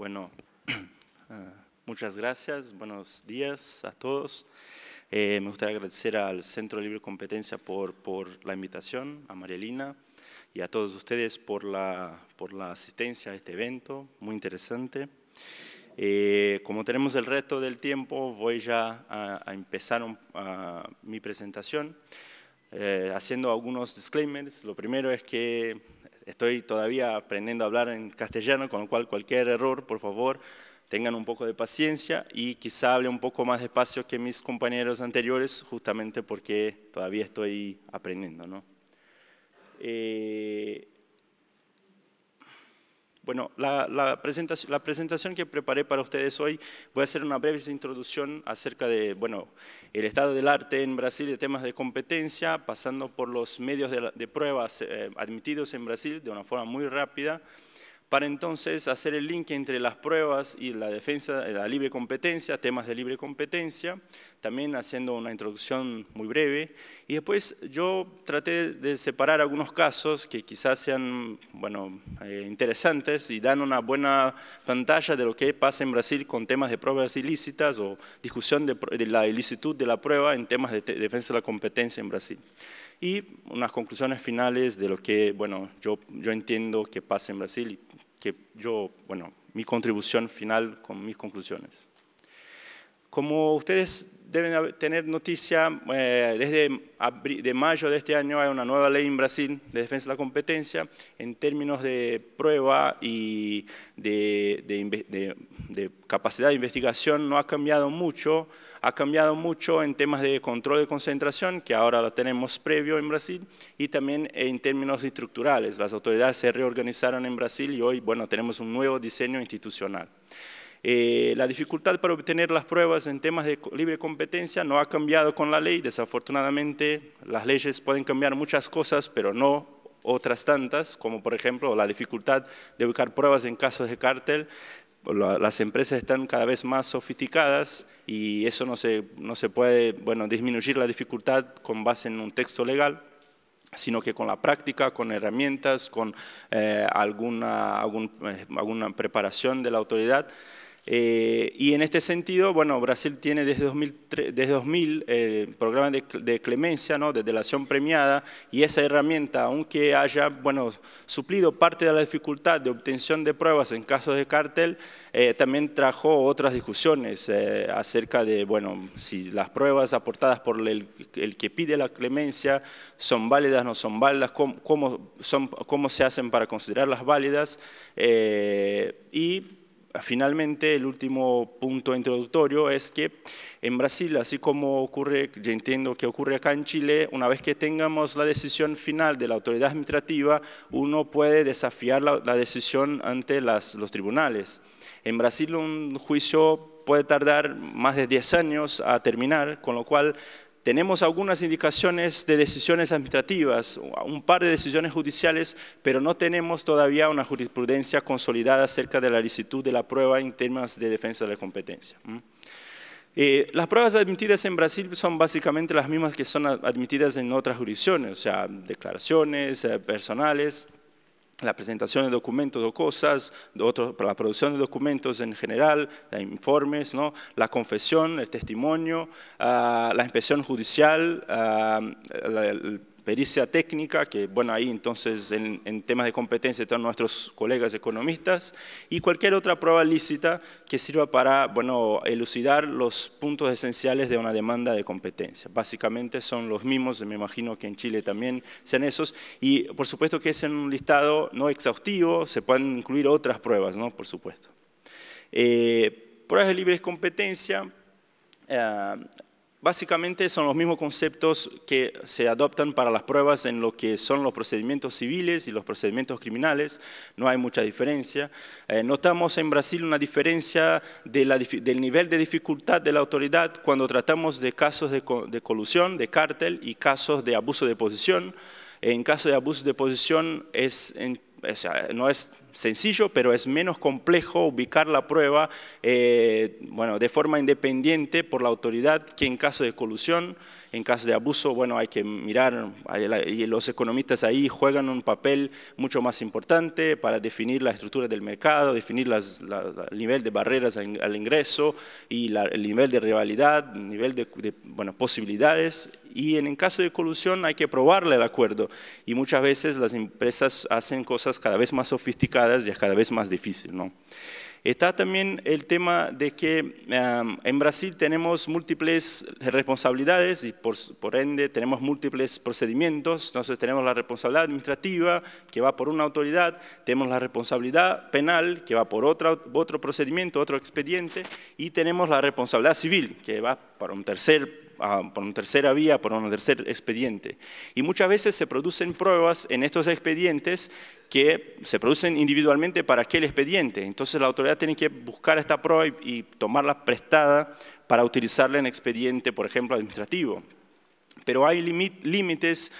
Bueno, ah, muchas gracias, buenos días a todos. Eh, me gustaría agradecer al Centro de Libre Competencia por, por la invitación, a Marielina y a todos ustedes por la, por la asistencia a este evento, muy interesante. Eh, como tenemos el resto del tiempo, voy ya a, empezar a, mi presentación eh, haciendo algunos disclaimers. Lo primero es que estoy todavía aprendiendo a hablar en castellano, con lo cual cualquier error, por favor, tengan un poco de paciencia y quizá hable un poco más despacio que mis compañeros anteriores, justamente porque todavía estoy aprendiendo. ¿no? Eh, bueno, la, presentación, que preparé para ustedes hoy, voy a hacer una breve introducción acerca de, bueno, el estado del arte en Brasil de temas de competencia, pasando por los medios de, pruebas eh, admitidos en Brasil de una forma muy rápida, para entonces hacer el link entre las pruebas y la defensa de eh, la libre competencia, temas de libre competencia, también haciendo una introducción muy breve. Y después yo traté de separar algunos casos que quizás sean bueno, eh, interesantes y dan una buena pantalla de lo que pasa en Brasil con temas de pruebas ilícitas o discusión de la ilicitud de la prueba en temas de defensa de la competencia en Brasil y unas conclusiones finales de lo que bueno, yo, yo entiendo que pasa en Brasil y que yo, bueno, mi contribución final con mis conclusiones. Como ustedes deben tener noticia, eh, desde de mayo de este año hay una nueva ley en Brasil de defensa de la competencia en términos de prueba y de, de, capacidad de investigación no ha cambiado mucho, ha cambiado mucho en temas de control de concentración, que ahora la tenemos previo en Brasil, y también en términos estructurales. Las autoridades se reorganizaron en Brasil y hoy, bueno, tenemos un nuevo diseño institucional. Eh, la dificultad para obtener las pruebas en temas de libre competencia no ha cambiado con la ley. Desafortunadamente, las leyes pueden cambiar muchas cosas, pero no otras tantas, como por ejemplo la dificultad de buscar pruebas en casos de cártel. Las empresas están cada vez más sofisticadas y eso no se, no se puede bueno, disminuir la dificultad con base en un texto legal sino que con la práctica, con herramientas, con eh, alguna, eh, alguna preparación de la autoridad, eh, y en este sentido, bueno, Brasil tiene desde 2003, desde 2000 eh, programas de, clemencia, ¿no? de delación premiada, y esa herramienta, aunque haya bueno, suplido parte de la dificultad de obtención de pruebas en casos de cártel, eh, también trajo otras discusiones eh, acerca de bueno, si las pruebas aportadas por el, el, que pide la clemencia son válidas, no son válidas, cómo, son, cómo se hacen para considerarlas válidas, y Finalmente, el último punto introductorio es que en Brasil, así como ocurre, yo entiendo que ocurre acá en Chile, una vez que tengamos la decisión final de la autoridad administrativa, uno puede desafiar la, decisión ante los tribunales. En Brasil un juicio puede tardar más de 10 años a terminar, con lo cual tenemos algunas indicaciones de decisiones administrativas, un par de decisiones judiciales, pero no tenemos todavía una jurisprudencia consolidada acerca de la licitud de la prueba en temas de defensa de la competencia. Eh, las pruebas admitidas en Brasil son básicamente las mismas que son admitidas en otras jurisdicciones, o sea, declaraciones eh, personales, la presentación de documentos o cosas, otro, para la producción de documentos en general, de informes, ¿no? la confesión, el testimonio, ah, la inspección judicial, uh, el, pericia técnica, que bueno, ahí entonces en, temas de competencia están nuestros colegas economistas, y cualquier otra prueba lícita que sirva para bueno, elucidar los puntos esenciales de una demanda de competencia. Básicamente son los mismos, me imagino que en Chile también sean esos, y por supuesto que es en un listado no exhaustivo, se pueden incluir otras pruebas, ¿no? por supuesto. Eh, pruebas de libre competencia, eh, Básicamente son los mismos conceptos que se adoptan para las pruebas en lo que son los procedimientos civiles y los procedimientos criminales, no hay mucha diferencia. Eh, notamos en Brasil una diferencia del nivel de dificultad de la autoridad cuando tratamos de casos de, colusión, de cártel y casos de abuso de posición. En caso de abuso de posición no es sencillo, pero es menos complejo ubicar la prueba eh, bueno, de forma independiente por la autoridad que en caso de colusión, en caso de abuso, bueno, hay que mirar, y los economistas ahí juegan un papel mucho más importante para definir la estructura del mercado, definir las, el nivel de barreras al ingreso y el nivel de rivalidad, el nivel de, bueno, posibilidades y en caso de colusión hay que probarle el acuerdo y muchas veces las empresas hacen cosas cada vez más sofisticadas y es cada vez más difícil. ¿no? Está también el tema de que en Brasil tenemos múltiples responsabilidades y por, ende tenemos múltiples procedimientos. Entonces tenemos la responsabilidad administrativa que va por una autoridad, tenemos la responsabilidad penal que va por otro otro procedimiento, otro expediente y tenemos la responsabilidad civil que va para un tercer por una tercera vía, por un tercer expediente. Y muchas veces se producen pruebas en estos expedientes que se producen individualmente para aquel expediente. Entonces la autoridad tiene que buscar esta prueba y tomarla prestada para utilizarla en expediente, por ejemplo, administrativo. Pero hay límites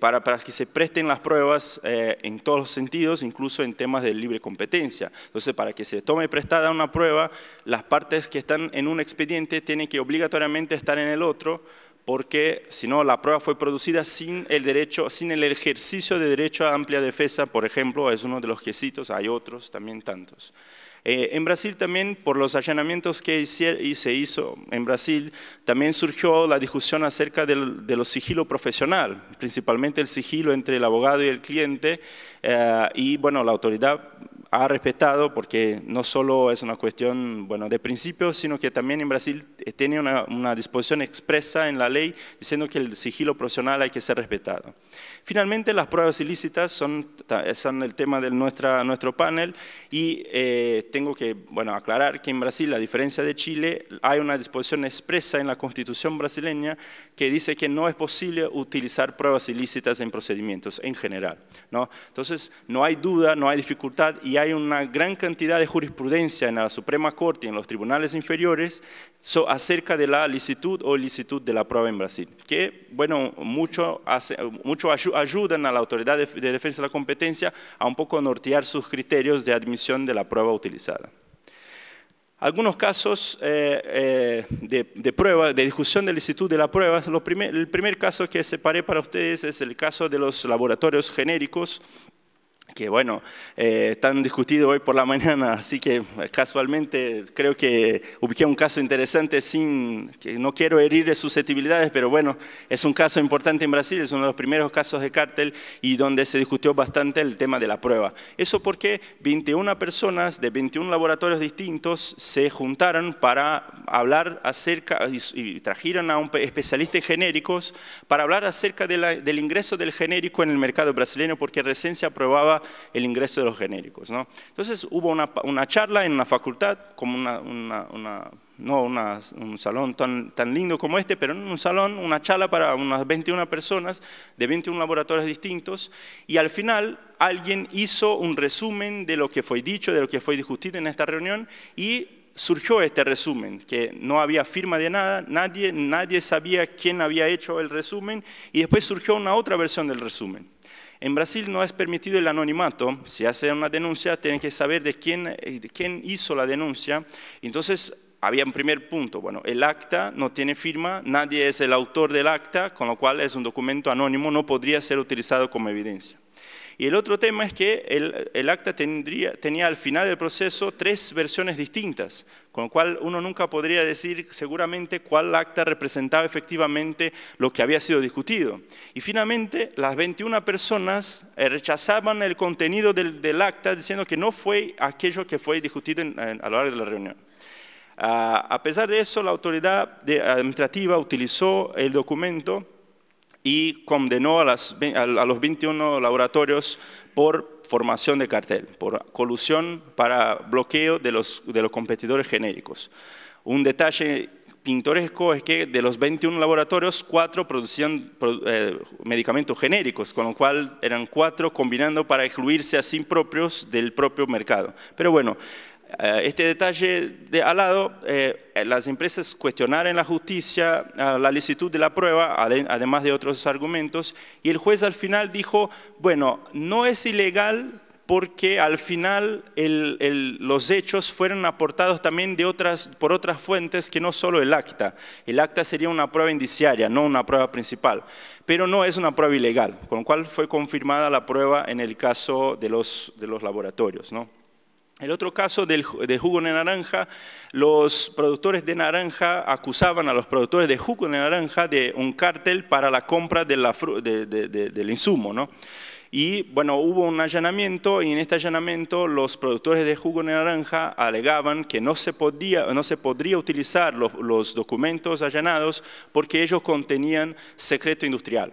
para, que se presten las pruebas eh, en todos los sentidos, incluso en temas de libre competencia. Entonces, para que se tome prestada una prueba, las partes que están en un expediente tienen que obligatoriamente estar en el otro, porque si no, la prueba fue producida sin el, derecho, sin el ejercicio de derecho a amplia defensa, por ejemplo, es uno de los quesitos, hay otros también tantos. Eh, en Brasil también, por los allanamientos que se hizo en Brasil, también surgió la discusión acerca del, de sigilo profesional, principalmente el sigilo entre el abogado y el cliente, eh, y bueno, la autoridad ha respetado porque no solo es una cuestión de principio, sino que también en Brasil eh, tiene una disposición expresa en la ley diciendo que el sigilo profesional hay que ser respetado. Finalmente, las pruebas ilícitas son, el tema de nuestro panel y eh, tengo que bueno, aclarar que en Brasil, a diferencia de Chile, hay una disposición expresa en la Constitución brasileña que dice que no es posible utilizar pruebas ilícitas en procedimientos en general. ¿no? Entonces, no hay duda, no hay dificultad y hay una gran cantidad de jurisprudencia en la Suprema Corte y en los tribunales inferiores acerca de la licitud o ilicitud de la prueba en Brasil, que, bueno, mucho, mucho ayuda ayudan a la Autoridad de Defensa de la Competencia a un poco nortear sus criterios de admisión de la prueba utilizada. Algunos casos eh, eh, de, prueba, de discusión la licitud de la prueba, el primer caso que separé para ustedes es el caso de los laboratorios genéricos que bueno, están eh, discutidos hoy por la mañana, así que eh, casualmente creo que ubiqué un caso interesante sin, que no quiero herir susceptibilidades, pero bueno, es un caso importante en Brasil, es uno de los primeros casos de cártel y donde se discutió bastante el tema de la prueba. Eso porque 21 personas de 21 laboratorios distintos se juntaron para hablar acerca, y, trajeron a un especialista en genéricos para hablar acerca la, del ingreso del genérico en el mercado brasileño, porque recién aprobaba el ingreso de los genéricos. ¿no? Entonces hubo una, charla en una facultad, como una, no un salón tan, lindo como este, pero en un salón, una charla para unas 21 personas de 21 laboratorios distintos, y al final alguien hizo un resumen de lo que fue dicho, de lo que fue discutido en esta reunión, y surgió este resumen, que no había firma de nada, nadie, nadie sabía quién había hecho el resumen, y después surgió una otra versión del resumen. En Brasil no es permitido el anonimato. Si hacen una denuncia, tienen que saber de quién, eh, de quién hizo la denuncia. Entonces, había un primer punto. Bueno, el acta no tiene firma, nadie es el autor del acta, con lo cual es un documento anónimo, no podría ser utilizado como evidencia. Y el otro tema es que el, acta tendría, tenía al final del proceso tres versiones distintas, con lo cual uno nunca podría decir seguramente cuál acta representaba efectivamente lo que había sido discutido. Y finalmente, las 21 personas eh, rechazaban el contenido del, acta diciendo que no fue aquello que fue discutido en, a lo largo de la reunión. Ah, a pesar de eso, la autoridad administrativa utilizó el documento y condenó a, los 21 laboratorios por formación de cartel, por colusión para bloqueo de los, de los competidores genéricos. Un detalle pintoresco es que de los 21 laboratorios, cuatro producían eh, medicamentos genéricos, con lo cual eran cuatro combinando para excluirse a sí propios del propio mercado. Pero bueno, eh, este detalle de al lado, eh, las empresas cuestionaron la justicia eh, la licitud de la prueba, además de otros argumentos, y el juez al final dijo, bueno, no es ilegal porque al final los hechos fueron aportados también por otras fuentes que no solo el acta. El acta sería una prueba indiciaria, no una prueba principal, pero no es una prueba ilegal, con lo cual fue confirmada la prueba en el caso de los, de los laboratorios. ¿no? El otro caso del, de jugo de naranja, los productores de naranja acusaban a los productores de jugo de naranja de un cártel para la compra del insumo. Y bueno, hubo un allanamiento y en este allanamiento los productores de jugo de naranja alegaban que no se, podía, no se podría utilizar los documentos allanados porque ellos contenían secreto industrial.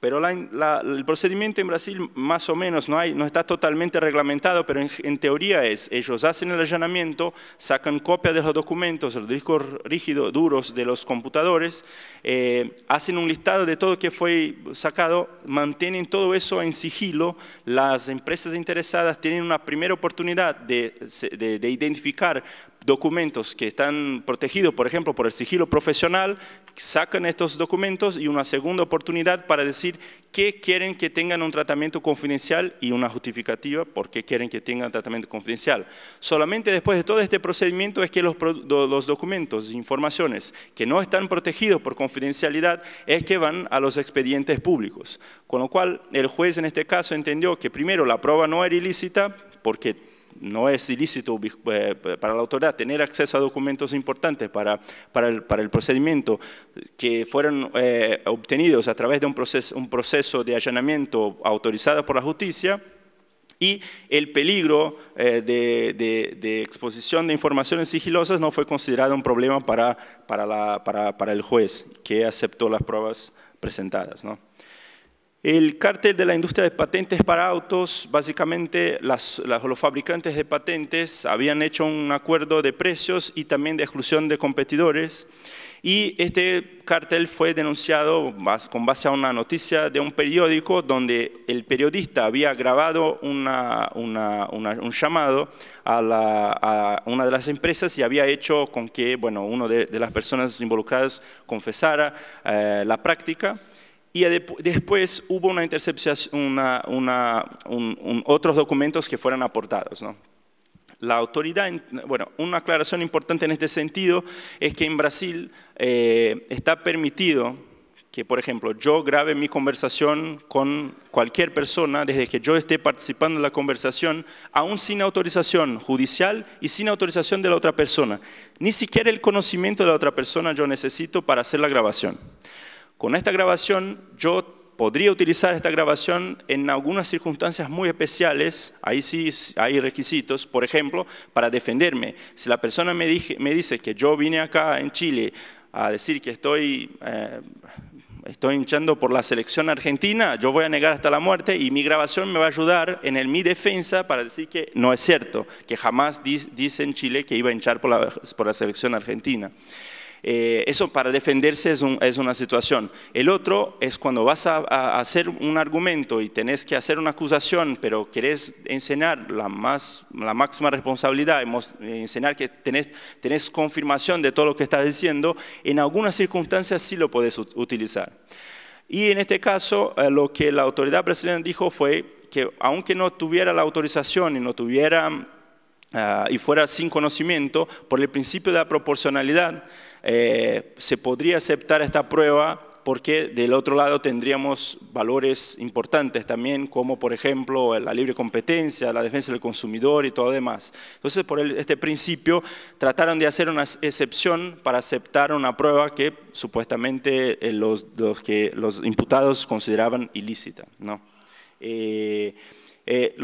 Pero el procedimiento en Brasil más o menos no, está totalmente reglamentado, pero en, teoría es, ellos hacen el allanamiento, sacan copia de los documentos, los discos rígidos, duros de los computadores, eh, hacen un listado de todo lo que fue sacado, mantienen todo eso en sigilo, las empresas interesadas tienen una primera oportunidad de identificar documentos que están protegidos, por ejemplo, por el sigilo profesional, sacan estos documentos y una segunda oportunidad para decir que quieren que tengan un tratamiento confidencial y una justificativa por qué quieren que tengan tratamiento confidencial. Solamente después de todo este procedimiento es que los, los documentos, informaciones que no están protegidos por confidencialidad es que van a los expedientes públicos. Con lo cual, el juez en este caso entendió que primero la prueba no era ilícita porque no es ilícito eh, para la autoridad tener acceso a documentos importantes para, el, procedimiento que fueron eh, obtenidos a través de un proceso, de allanamiento autorizado por la justicia, y el peligro eh, de, exposición de informaciones sigilosas no fue considerado un problema para, para el juez, que aceptó las pruebas presentadas. ¿no? El cártel de la industria de patentes para autos, básicamente los fabricantes de patentes habían hecho un acuerdo de precios y también de exclusión de competidores y este cártel fue denunciado con base a una noticia de un periódico donde el periodista había grabado un llamado a, una de las empresas y había hecho con que bueno, una de, las personas involucradas confesara eh, la práctica. Y después hubo una interceptación, otros documentos que fueron aportados. La autoridad, una aclaración importante en este sentido es que en Brasil eh, está permitido que, por ejemplo, yo grabe mi conversación con cualquier persona desde que yo esté participando en la conversación, aún sin autorización judicial y sin autorización de la otra persona. Ni siquiera el conocimiento de la otra persona yo necesito para hacer la grabación. Con esta grabación yo podría utilizar esta grabación en algunas circunstancias muy especiales, ahí sí hay requisitos, por ejemplo, para defenderme. Si la persona me, dice que yo vine acá en Chile a decir que estoy, eh, estoy hinchando por la selección argentina, yo voy a negar hasta la muerte y mi grabación me va a ayudar en mi defensa para decir que no es cierto, que jamás dice en Chile que iba a hinchar por la selección argentina. Eh, eso para defenderse es, una situación. El otro es cuando vas a, hacer un argumento y tenés que hacer una acusación, pero querés enseñar la, más, la máxima responsabilidad, eh, enseñar que tenés, tenés confirmación de todo lo que estás diciendo, en algunas circunstancias sí lo podés utilizar. Y en este caso, eh, lo que la autoridad brasileña dijo fue que aunque no tuviera la autorización y no tuviera ah, y fuera sin conocimiento, por el principio de la proporcionalidad, eh, se podría aceptar esta prueba porque del otro lado tendríamos valores importantes también, como por ejemplo la libre competencia, la defensa del consumidor y todo lo demás. Entonces, por este principio, trataron de hacer una excepción para aceptar una prueba que supuestamente eh, los, los que los imputados consideraban ilícita. ¿no? Eh, eh,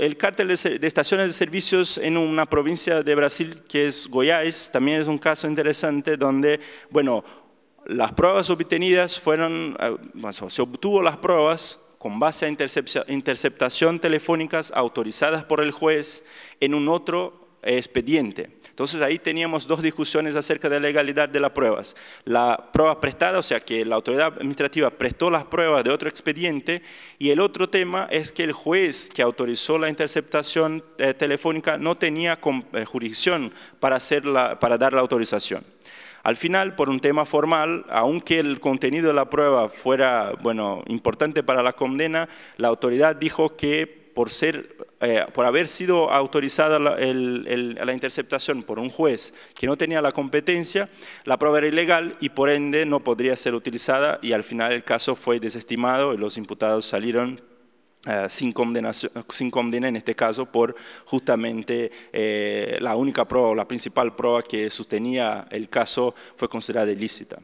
el cártel de estaciones de servicios en una provincia de Brasil que es Goiás también es un caso interesante donde, las pruebas obtenidas fueron, eh, se obtuvo las pruebas con base a interceptación telefónicas autorizadas por el juez en un otro expediente. Entonces ahí teníamos dos discusiones acerca de la legalidad de las pruebas. La prueba prestada, o sea que la autoridad administrativa prestó las pruebas de otro expediente, y el otro tema es que el juez que autorizó la interceptación eh, telefónica no tenía eh, jurisdicción para, para dar la autorización. Al final, por un tema formal, aunque el contenido de la prueba fuera bueno, importante para la condena, la autoridad dijo que por, ser, eh, por haber sido autorizada la, la, interceptación por un juez que no tenía la competencia, la prueba era ilegal y por ende no podría ser utilizada y al final el caso fue desestimado y los imputados salieron eh, sin, sin condena en este caso por justamente eh, la única prueba la principal prueba que sostenía el caso fue considerada ilícita.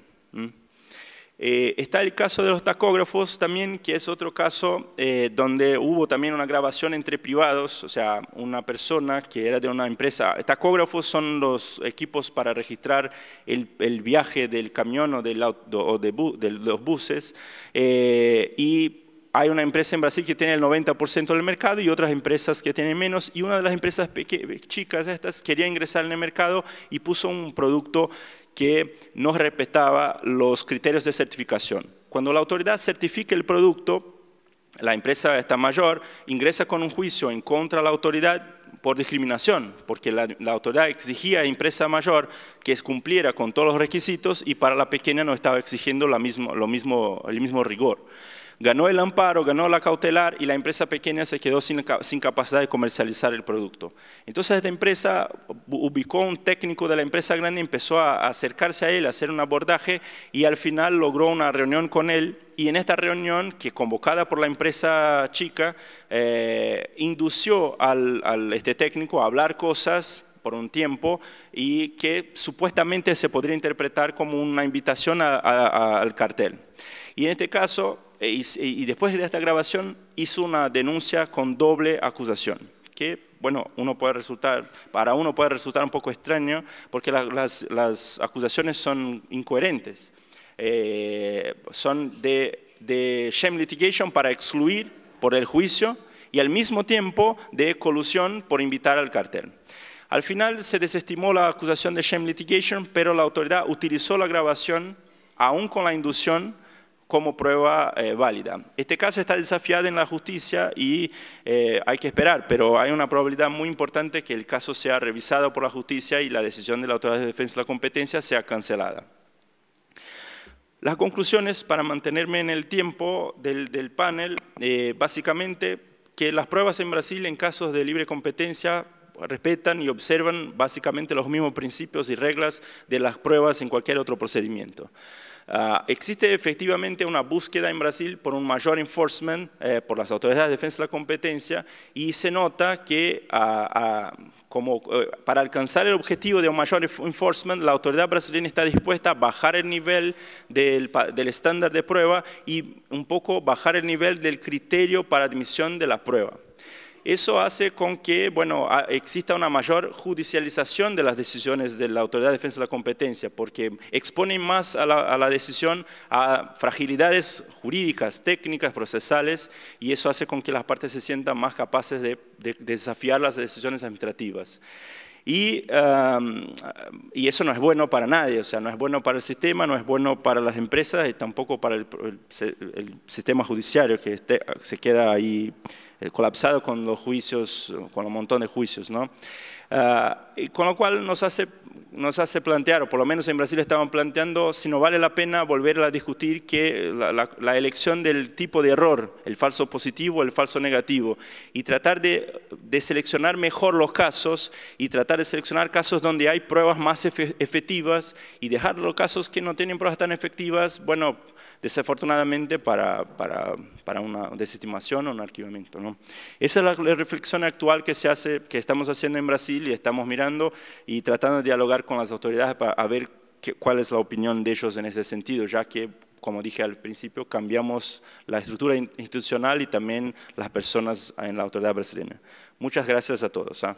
Eh, está el caso de los tacógrafos también, que es otro caso eh, donde hubo también una grabación entre privados, o sea, una persona que era de una empresa. Tacógrafos son los equipos para registrar el, viaje del camión o, del de, los buses. Eh, y hay una empresa en Brasil que tiene el 90% del mercado y otras empresas que tienen menos. Y una de las empresas chicas estas quería ingresar en el mercado y puso un producto que no respetaba los criterios de certificación. Cuando la autoridad certifica el producto, la empresa esta mayor ingresa con un juicio en contra de la autoridad por discriminación, porque la, autoridad exigía a la empresa mayor que cumpliera con todos los requisitos y para la pequeña no estaba exigiendo lo mismo, el mismo rigor. Ganó el amparo, ganó la cautelar y la empresa pequeña se quedó sin, capacidad de comercializar el producto. Entonces esta empresa ubicó un técnico de la empresa grande, empezó a acercarse a él, a hacer un abordaje y al final logró una reunión con él y en esta reunión, que convocada por la empresa chica, eh, indució al, este técnico a hablar cosas por un tiempo y que supuestamente se podría interpretar como una invitación al cartel. Y en este caso, eh, y después de esta grabación, hizo una denuncia con doble acusación, que bueno, uno puede resultar, para uno puede resultar un poco extraño porque las, acusaciones son incoherentes. Eh, son de, de shame litigation para excluir por el juicio y al mismo tiempo de colusión por invitar al cartel. Al final se desestimó la acusación de shame litigation, pero la autoridad utilizó la grabación, aún con la inducción, como prueba eh, válida. Este caso está desafiado en la justicia y eh, hay que esperar, pero hay una probabilidad muy importante que el caso sea revisado por la justicia y la decisión de la Autoridad de Defensa de la Competencia sea cancelada. Las conclusiones, para mantenerme en el tiempo del, panel, eh, básicamente que las pruebas en Brasil en casos de libre competencia respetan y observan básicamente los mismos principios y reglas de las pruebas en cualquier otro procedimiento. Ah, existe efectivamente una búsqueda en Brasil por un mayor enforcement eh, por las autoridades de defensa de la competencia y se nota que ah, ah, como, eh, para alcanzar el objetivo de un mayor enforcement, la autoridad brasileña está dispuesta a bajar el nivel del estándar de prueba y un poco bajar el nivel del criterio para admisión de la prueba. Eso hace con que bueno, exista una mayor judicialización de las decisiones de la Autoridad de Defensa de la Competencia, porque exponen más a la, decisión a fragilidades jurídicas, técnicas, procesales, y eso hace con que las partes se sientan más capaces de, desafiar las decisiones administrativas. Y, eso no es bueno para nadie, o sea, no es bueno para el sistema, no es bueno para las empresas y tampoco para el, sistema judiciario que se queda ahí eh, colapsado con los juicios, con un montón de juicios, ¿no? Ah, y con lo cual nos hace, nos hace plantear, o por lo menos en Brasil estaban planteando, si no vale la pena volver a discutir que la, la elección del tipo de error, el falso positivo, el falso negativo, y tratar de, de, seleccionar mejor los casos y tratar de seleccionar casos donde hay pruebas más efectivas y dejar los casos que no tienen pruebas tan efectivas, bueno, desafortunadamente para, para, para una desestimación o un archivamiento. ¿no? Esa es la reflexión actual que, se hace, que estamos haciendo en Brasil y estamos mirando y tratando de dialogar con las autoridades para ver cuál es la opinión de ellos en ese sentido, ya que como dije al principio, cambiamos la estructura institucional y también las personas en la autoridad brasileña. Muchas gracias a todos. ¿ah?